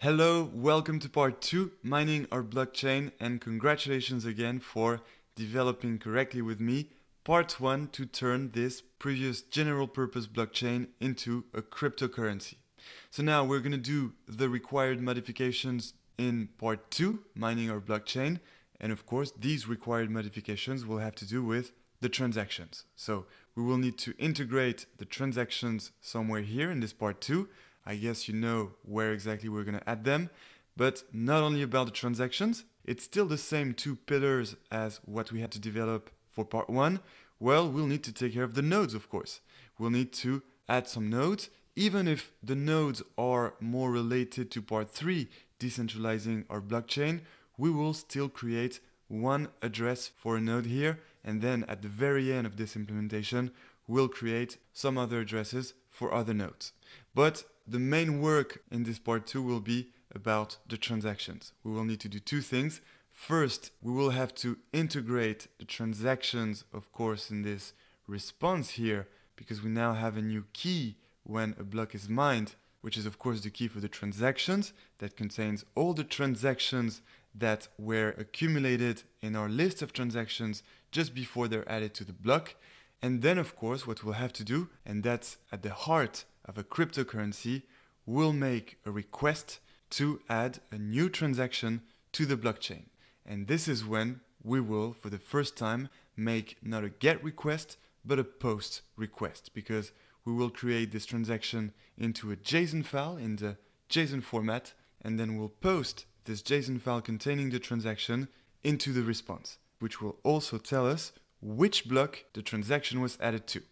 Hello, welcome to part 2, Mining Our Blockchain, and congratulations again for developing correctly with me part 1 to turn this previous general purpose blockchain into a cryptocurrency. So now we're going to do the required modifications in part 2, Mining Our Blockchain, and of course these required modifications will have to do with the transactions. So we will need to integrate the transactions somewhere here in this part 2, I guess you know where exactly we're going to add them. But not only about the transactions, it's still the same two pillars as what we had to develop for part one. Well, we'll need to take care of the nodes, of course. We'll need to add some nodes, even if the nodes are more related to part three, decentralizing our blockchain, we will still create one address for a node here. And then at the very end of this implementation, we'll create some other addresses for other nodes. But the main work in this part 2 will be about the transactions. We will need to do two things. First, we will have to integrate the transactions, of course, in this response here, because we now have a new key when a block is mined, which is of course the key for the transactions that contains all the transactions that were accumulated in our list of transactions just before they're added to the block. And then of course what we'll have to do, and that's at the heart of a cryptocurrency will make a request to add a new transaction to the blockchain. And this is when we will, for the first time, make not a get request, but a post request, because we will create this transaction into a JSON file in the JSON format, and then we'll post this JSON file containing the transaction into the response, which will also tell us which block the transaction was added to.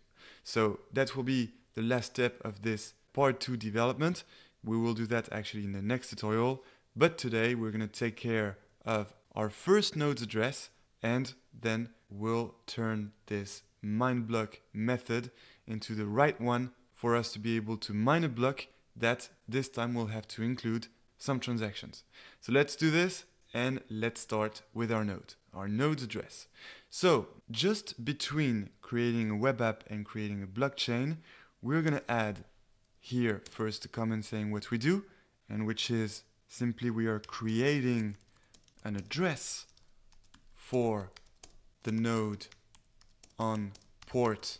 So that will be the last step of this part 2 development. We will do that actually in the next tutorial, but today we're going to take care of our first node's address and then we'll turn this mine block method into the right one for us to be able to mine a block that this time we will have to include some transactions. So let's do this and let's start with our node, our node's address. So just between creating a web app and creating a blockchain, we're going to add here first a comment saying what we do, and which is simply we are creating an address for the node on port.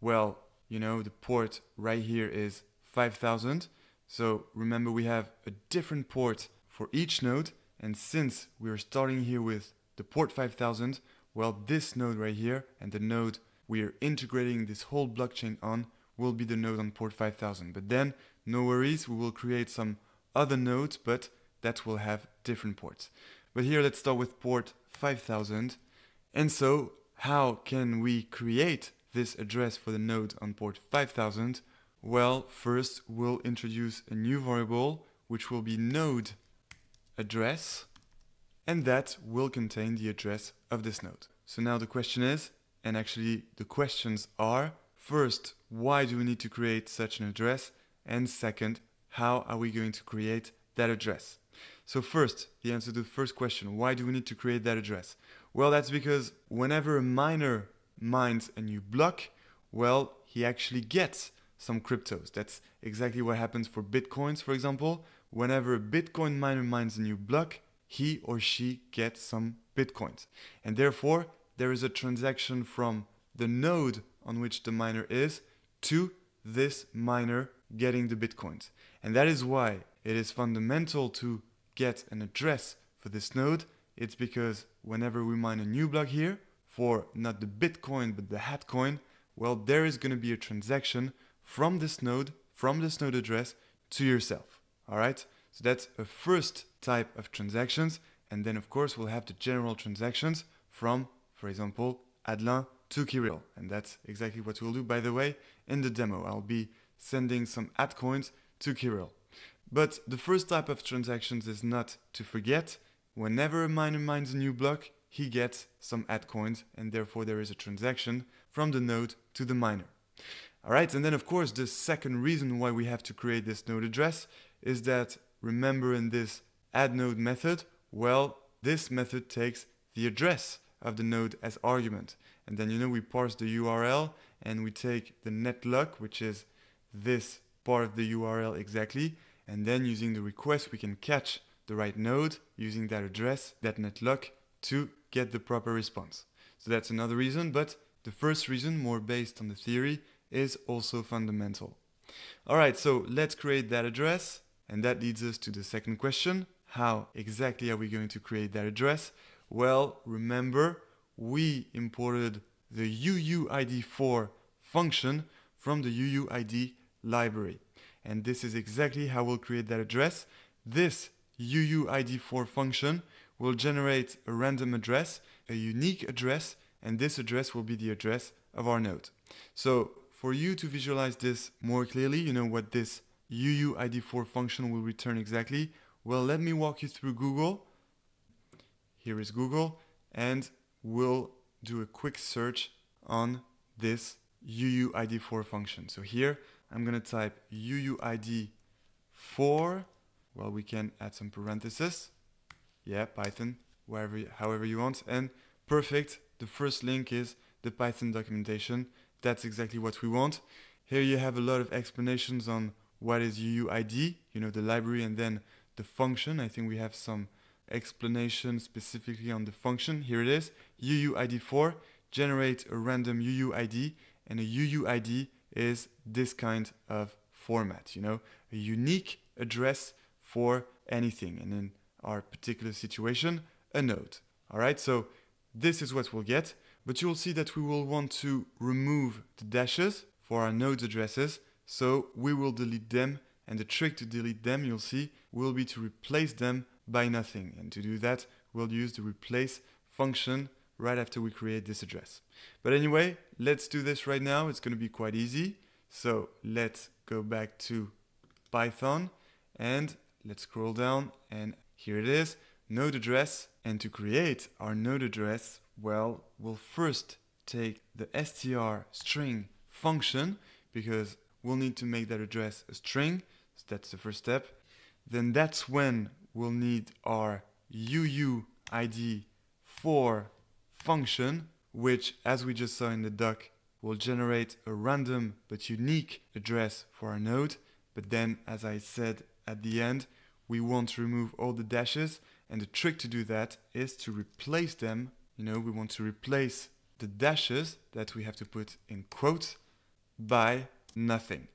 Well, you know, the port right here is 5000. So remember we have a different port for each node. And since we're starting here with the port 5000, well, this node right here and the node we are integrating this whole blockchain on will be the node on port 5000. But then, no worries, we will create some other nodes, but that will have different ports. But here, let's start with port 5000. And so, how can we create this address for the node on port 5000? Well, first we'll introduce a new variable, which will be node address, and that will contain the address of this node. So now the question is, and actually the questions are, first, why do we need to create such an address? And second, how are we going to create that address? So first, the answer to the first question, why do we need to create that address? Well, that's because whenever a miner mines a new block, well, he actually gets some cryptos. That's exactly what happens for Bitcoins, for example. Whenever a Bitcoin miner mines a new block, he or she gets some Bitcoins. And therefore, there is a transaction from the node on which the miner is to this miner getting the bitcoins. And that is why it is fundamental to get an address for this node. It's because whenever we mine a new block here for not the bitcoin but the hat coin, well, there is going to be a transaction from this node, from this node address to yourself. All right. So that's a first type of transactions. And then, of course, we'll have the general transactions from, for example, Adlin to Kirill. And that's exactly what we'll do, by the way, in the demo. I'll be sending some ad coins to Kirill. But the first type of transactions is not to forget. Whenever a miner mines a new block, he gets some ad coins and therefore there is a transaction from the node to the miner. Alright, and then of course the second reason why we have to create this node address is that remember in this add node method, well, this method takes the address of the node as argument. And then, you know, we parse the URL and we take the netlock, which is this part of the URL exactly. And then using the request, we can catch the right node using that address, that netlock to get the proper response. So that's another reason, but the first reason, more based on the theory, is also fundamental. All right, so let's create that address. And that leads us to the second question. How exactly are we going to create that address? Well, remember, we imported the UUID4 function from the UUID library. And this is exactly how we'll create that address. This UUID4 function will generate a random address, a unique address, and this address will be the address of our node. So for you to visualize this more clearly, you know what this UUID4 function will return exactly. Well, let me walk you through Google. Here is Google, and we will do a quick search on this UUID4 function. So here I'm going to type UUID4. Well, we can add some parentheses. Yeah, Python, wherever, however you want. And perfect. The first link is the Python documentation. That's exactly what we want. Here you have a lot of explanations on what is UUID, you know, the library and then the function. I think we have some explanation specifically on the function. Here it is, UUID4, generate a random UUID, and a UUID is this kind of format, you know, a unique address for anything, and in our particular situation, a node. All right, so this is what we'll get, but you'll see that we will want to remove the dashes for our node addresses, so we will delete them, and the trick to delete them, you'll see, will be to replace them by nothing. And to do that, we'll use the replace function right after we create this address. But anyway, let's do this right now. It's going to be quite easy. So let's go back to Python and let's scroll down and here it is, node address. And to create our node address, well, we'll first take the str string function because we'll need to make that address a string. So that's the first step. Then that's when we'll need our uuid for function, which as we just saw in the doc, will generate a random but unique address for our node. But then, as I said at the end, we want to remove all the dashes. And the trick to do that is to replace them. You know, we want to replace the dashes that we have to put in quotes by nothing,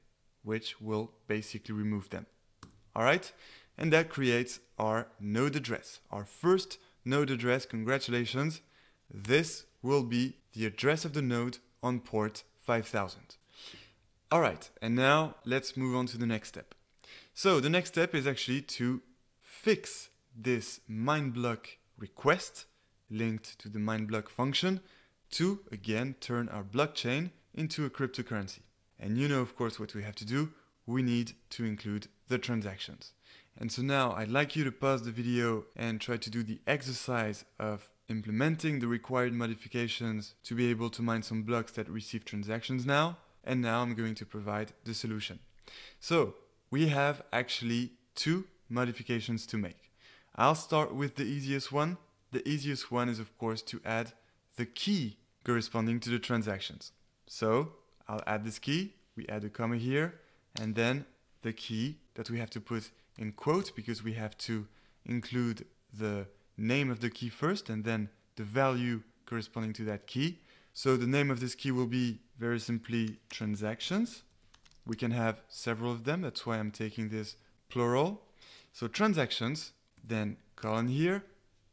which will basically remove them. All right and that creates our node address, our first node address, congratulations. This will be the address of the node on port 5000. All right, and now let's move on to the next step. So the next step is actually to fix this mine block request linked to the mine block function to again turn our blockchain into a cryptocurrency. And you know, of course, what we have to do. We need to include the transactions. And so now I'd like you to pause the video and try to do the exercise of implementing the required modifications to be able to mine some blocks that receive transactions now. And now I'm going to provide the solution. So we have actually two modifications to make. I'll start with the easiest one. The easiest one is of course to add the key corresponding to the transactions. So I'll add this key, we add a comma here, and then the key that we have to put in quotes because we have to include the name of the key first and then the value corresponding to that key. So the name of this key will be very simply transactions. We can have several of them. That's why I'm taking this plural. So transactions, then colon here.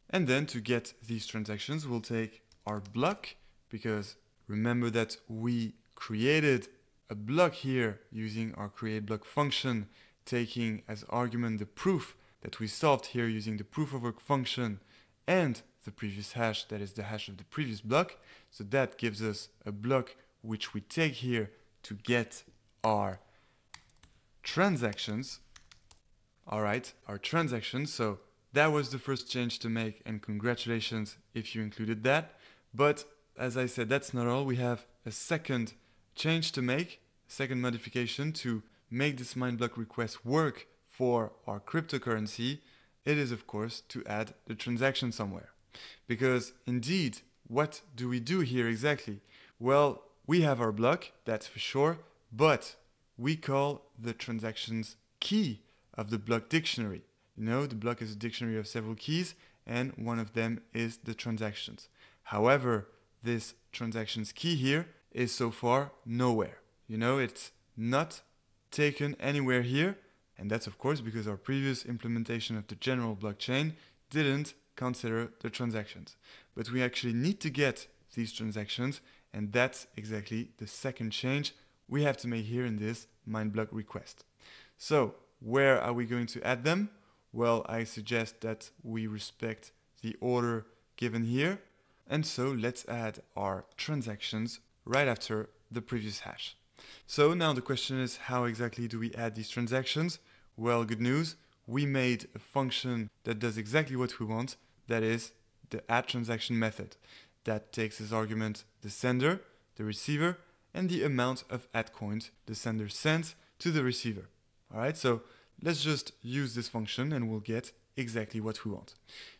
And then to get these transactions, we'll take our block because remember that we created a block here using our create block function taking as argument the proof that we solved here using the proof of work function and the previous hash, that is the hash of the previous block. So that gives us a block which we take here to get our transactions. All right, our transactions. So that was the first change to make and congratulations if you included that. But as I said, that's not all. We have a second change to make, second modification to make this block request work for our cryptocurrency, it is of course to add the transaction somewhere. Because indeed, what do we do here exactly? Well, we have our block, that's for sure, but we call the transactions key of the block dictionary. You know, the block is a dictionary of several keys, and one of them is the transactions. However, this transactions key here is so far nowhere. You know, it's not taken anywhere here. And that's of course because our previous implementation of the general blockchain didn't consider the transactions. But we actually need to get these transactions and that's exactly the second change we have to make here in this mind block request. So where are we going to add them? Well, I suggest that we respect the order given here. And so let's add our transactions right after the previous hash. So now the question is how exactly do we add these transactions? Well, good news, we made a function that does exactly what we want, that is the add transaction method. That takes as argument the sender, the receiver, and the amount of ad coins the sender sends to the receiver. All right, so let's just use this function and we'll get exactly what we want.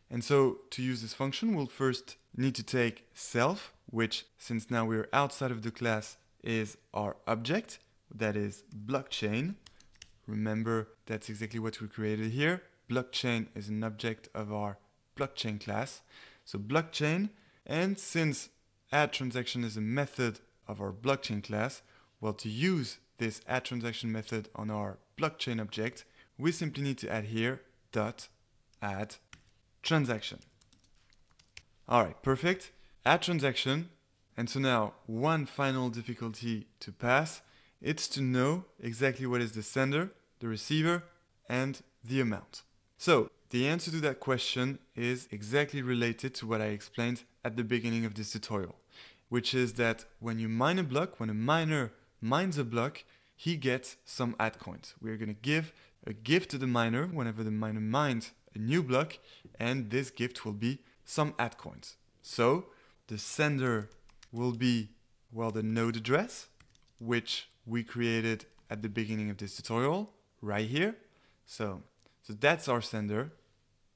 And so to use this function, we'll first need to take self, which since now we're outside of the class is our object that is blockchain. Remember, that's exactly what we created here. Blockchain is an object of our blockchain class. So blockchain, and since add transaction is a method of our blockchain class, well, to use this add transaction method on our blockchain object, we simply need to add here dot add transaction. All right, perfect. Add transaction and so now, one final difficulty to pass, it's to know exactly what is the sender, the receiver, and the amount. So, the answer to that question is exactly related to what I explained at the beginning of this tutorial, which is that when you mine a block, when a miner mines a block, he gets some ad coins. We're going to give a gift to the miner whenever the miner mines a new block, and this gift will be some ad coins. So the sender will be, well, the node address, which we created at the beginning of this tutorial, right here. So, so that's our sender.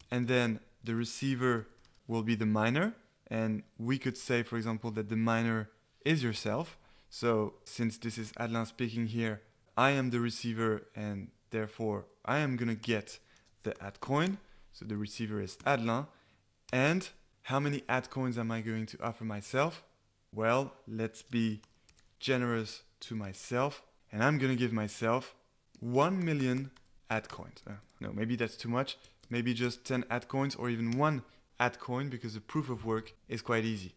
And then the receiver will be the miner. And we could say, for example, that the miner is yourself. So since this is Adlan speaking here, I am the receiver and therefore I am gonna get the ad coin. So the receiver is Adlan. And how many ad coins am I going to offer myself? well, let's be generous to myself and I'm gonna give myself 1 million ad coins. Uh, no, maybe that's too much. Maybe just 10 ad coins or even one ad coin because the proof of work is quite easy.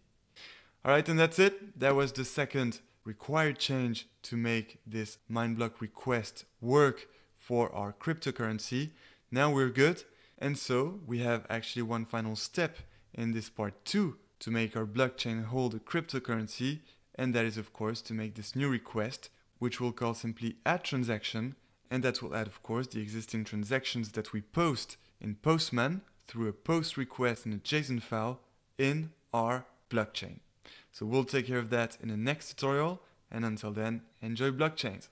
All right, and that's it. That was the second required change to make this block request work for our cryptocurrency. Now we're good. And so we have actually one final step in this part two to make our blockchain hold a cryptocurrency, and that is of course to make this new request, which we'll call simply add transaction, and that will add of course the existing transactions that we post in Postman through a post request in a JSON file in our blockchain. So we'll take care of that in the next tutorial, and until then, enjoy blockchains!